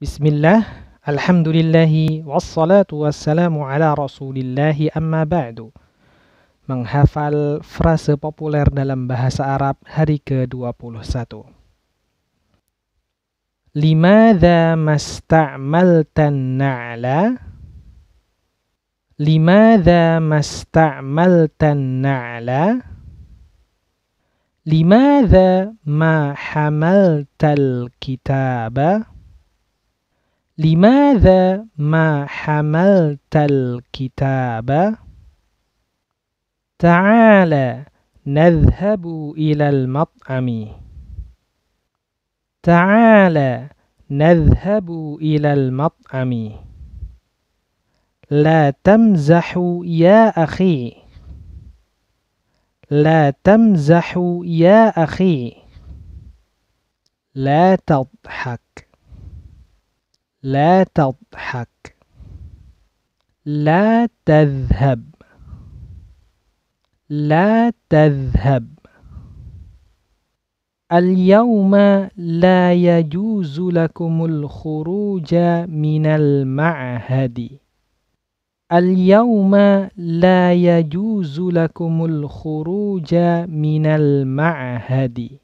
Bismillah, Alhamdulillahi, wassalatu wassalamu ala rasulillahi amma ba'du. Menghafal frase populer dalam bahasa Arab hari ke-21. Limadha masta'maltan na'la? Limadha masta'maltan na'la? Limadha ma hamaltal kitaba? لماذا ما حملت الكتاب تعال نذهب إلى المطعم تعال نذهب إلى المطعم لا تمزح يا أخي لا تمزح يا أخي لا تضحك لا تضحك لا تذهب لا تذهب اليوم لا يجوز لكم الخروج من المعهد اليوم لا يجوز لكم الخروج من المعهد